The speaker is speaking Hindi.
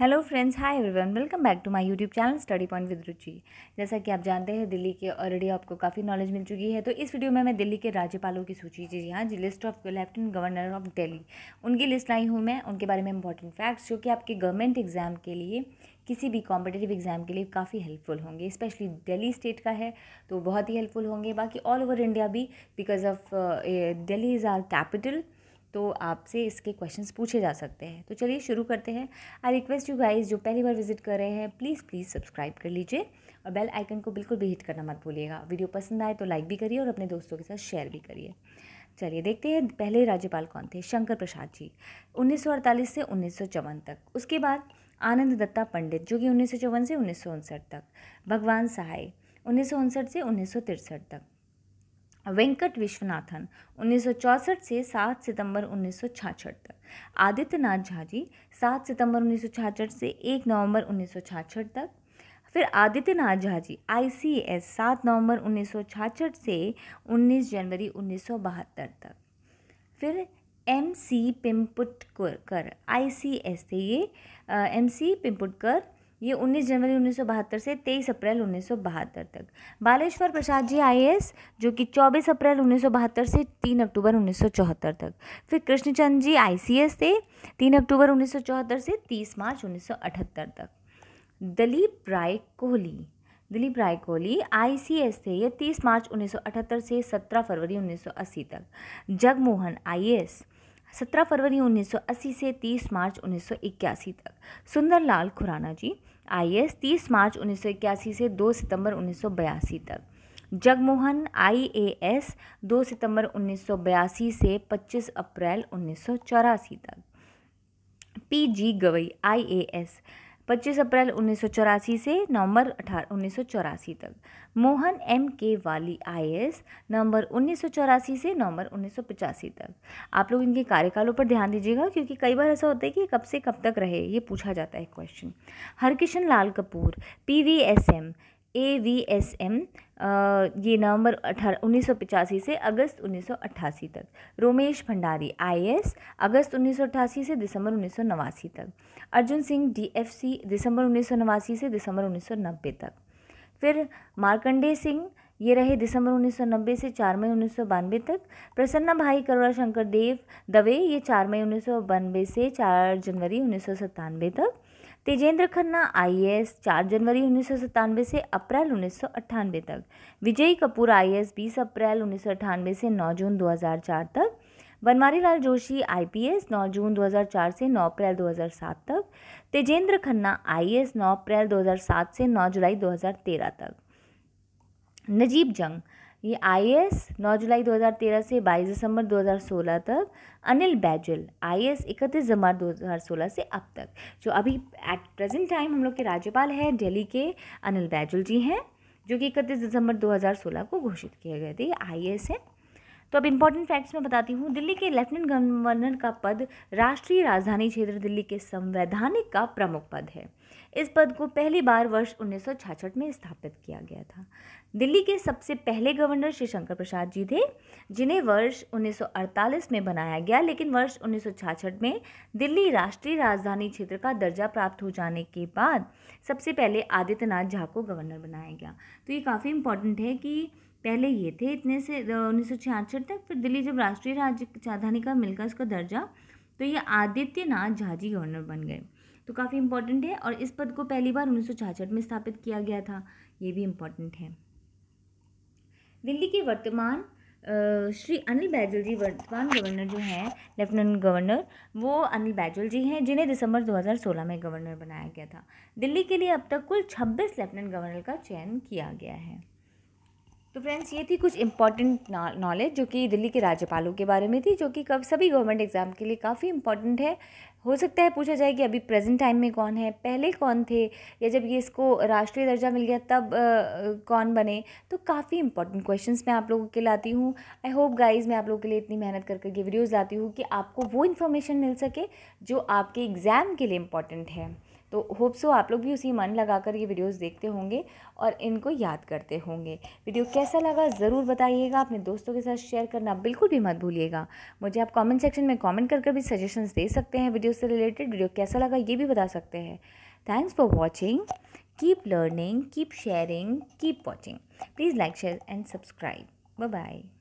hello friends hi everyone welcome back to my YouTube channel study point with Ruchi जैसा कि आप जानते हैं दिल्ली के ऑलरेडी आपको काफ़ी नॉलेज मिल चुकी है तो इस वीडियो में मैं दिल्ली के राज्यपालों की सूची जी हाँ जी list of lieutenant governor of Delhi उनकी लिस्ट लाई हूँ मैं उनके बारे में इंपॉर्टेंट फैक्ट्स जो कि आपके गवर्नमेंट एग्जाम के लिए किसी भी कॉम्पिटेटिव एग्ज़ाम के लिए काफ़ी हेल्पफुल होंगे स्पेशली दिल्ली स्टेट का है तो बहुत ही हेल्पफुल होंगे बाकी ऑल ओवर इंडिया भी because of Delhi is our capital तो आपसे इसके क्वेश्चंस पूछे जा सकते हैं तो चलिए शुरू करते हैं आई रिक्वेस्ट यू गाइस जो पहली बार विजिट कर रहे हैं प्लीज़ प्लीज़ सब्सक्राइब कर लीजिए और बेल आइकन को बिल्कुल भी हिट करना मत भूलिएगा वीडियो पसंद आए तो लाइक भी करिए और अपने दोस्तों के साथ शेयर भी करिए चलिए देखते हैं पहले राज्यपाल कौन थे शंकर प्रसाद जी 1948 से उन्नीस तक उसके बाद आनंद दत्ता पंडित जो कि उन्नीस से उन्नीस तक भगवान सहाय उन्नीस से उन्नीस तक वेंकट विश्वनाथन 1964 से 7 सितंबर 1966 तक आदित्यनाथ झा जी 7 सितंबर 1966 से 1 नवंबर 1966 तक फिर Adityanath Jha ji I C S सात नवंबर 1966 से 19 जनवरी 1972 तक फिर एम सी पिम्पुटकर आई सी एस थे ये एम सी पिम्पुटकर ये 19 जनवरी 1972 से 23 अप्रैल 1972 तक बालेश्वर प्रसाद जी आई जो कि 24 अप्रैल 1972 से 3 अक्टूबर 1974 तक फिर कृष्णचंद जी आई थे 3 अक्टूबर 1974 से 30 मार्च 1978 तक दिलीप राय कोहली दिलीप राय कोहली आई थे ये 30 मार्च 1978 से 17 फरवरी 1980 तक जगमोहन आई 17 फरवरी 1980 से 30 मार्च 1981 तक सुंदरलाल खुराना जी एस 30 मार्च 1981 से 2 सितंबर 1982 तक जगमोहन आईएएस 2 सितंबर 1982 से 25 अप्रैल 1984 तक पी जी गवई एस 25 अप्रैल उन्नीस से नवंबर अठारह उन्नीस तक मोहन एम के वाली आई एस नवंबर उन्नीस से नवंबर उन्नीस तक आप लोग इनके कार्यकालों पर ध्यान दीजिएगा क्योंकि कई बार ऐसा होता है कि कब से कब तक रहे ये पूछा जाता है question Harkishan Lal Kapoor P V S M A V S M ये नवंबर अठारह उन्नीस से अगस्त 1988 तक रोमेश भंडारी आई एस अगस्त 1988 से दिसंबर उन्नीस तक Arjun Singh D F C दिसंबर उन्नीस से दिसंबर 1990 तक फिर मार्कंडे सिंह ये रहे दिसंबर 1990 से 4 मई उन्नीस तक प्रसन्ना भाई करुणा शंकर देव दवे ये 4 मई उन्नीस से 4 जनवरी उन्नीस तक तेजेंद्र खन्ना एस 4 जनवरी उन्नीस से अप्रैल उन्नीस तक विजय कपूर एस 20 अप्रैल उन्नीस से 9 जून 2004 तक बनवारी लाल जोशी आईपीएस 9 जून 2004 से 9 अप्रैल 2007 तक तेजेंद्र खन्ना एस 9 अप्रैल 2007 से 9 जुलाई 2013 तक नजीब जंग ये आई 9 जुलाई 2013 से 22 दिसंबर 2016 तक अनिल बैजल एस 31 दिसंबर दो से अब तक जो अभी एट प्रेजेंट टाइम हम लोग के राज्यपाल हैं दिल्ली के अनिल बैजल जी हैं जो कि इकतीस दिसंबर 2016 को घोषित किए गए थे ये आई हैं तो अब इम्पॉर्टेंट फैक्ट्स मैं बताती हूँ दिल्ली के लेफ्टिनेंट गवर्नर का पद राष्ट्रीय राजधानी क्षेत्र दिल्ली के संवैधानिक का प्रमुख पद है इस पद को पहली बार वर्ष उन्नीस में स्थापित किया गया था दिल्ली के सबसे पहले गवर्नर श्री शंकर प्रसाद जी थे जिन्हें वर्ष 1948 में बनाया गया लेकिन वर्ष उन्नीस में दिल्ली राष्ट्रीय राजधानी क्षेत्र का दर्जा प्राप्त हो जाने के बाद सबसे पहले आदित्यनाथ झा को गवर्नर बनाया गया तो ये काफ़ी इम्पोर्टेंट है कि पहले ये थे इतने से उन्नीस तक फिर दिल्ली जब राष्ट्रीय राज्य राजधानी का मिलकर उसका दर्जा तो ये आदित्यनाथ झाजी गवर्नर बन गए तो काफ़ी इंपॉर्टेंट है और इस पद को पहली बार उन्नीस में स्थापित किया गया था ये भी इम्पोर्टेंट है दिल्ली के वर्तमान श्री अनिल बैजल जी वर्तमान गवर्नर जो हैं लेफ्टिनेंट गवर्नर वो अनिल बैजल जी हैं जिन्हें दिसंबर 2016 में गवर्नर बनाया गया था दिल्ली के लिए अब तक कुल 26 लेफ्टिनेंट गवर्नर का चयन किया गया है तो फ्रेंड्स ये थी कुछ इंपॉर्टेंट नॉलेज जो कि दिल्ली के राज्यपालों के बारे में थी जो कि कब सभी गवर्नमेंट एग्ज़ाम के लिए काफ़ी इंपॉर्टेंट है हो सकता है पूछा जाए कि अभी प्रेजेंट टाइम में कौन है पहले कौन थे या जब ये इसको राष्ट्रीय दर्जा मिल गया तब आ, कौन बने तो काफ़ी इंपॉर्टेंट क्वेश्चन मैं आप लोगों के लाती हूँ आई होप गाइज मैं आप लोगों के लिए इतनी मेहनत कर करके वीडियोज़ लाती हूँ कि आपको वो इन्फॉर्मेशन मिल सके जो आपके एग्ज़ाम के लिए इम्पॉर्टेंट है तो होप सो आप लोग भी उसी मन लगाकर ये वीडियोस देखते होंगे और इनको याद करते होंगे वीडियो कैसा लगा ज़रूर बताइएगा अपने दोस्तों के साथ शेयर करना बिल्कुल भी मत भूलिएगा मुझे आप कमेंट सेक्शन में कमेंट कर भी सजेशंस दे सकते हैं वीडियो से रिलेटेड वीडियो कैसा लगा ये भी बता सकते हैं thanks for watching keep learning keep sharing keep watching please like share and subscribe bye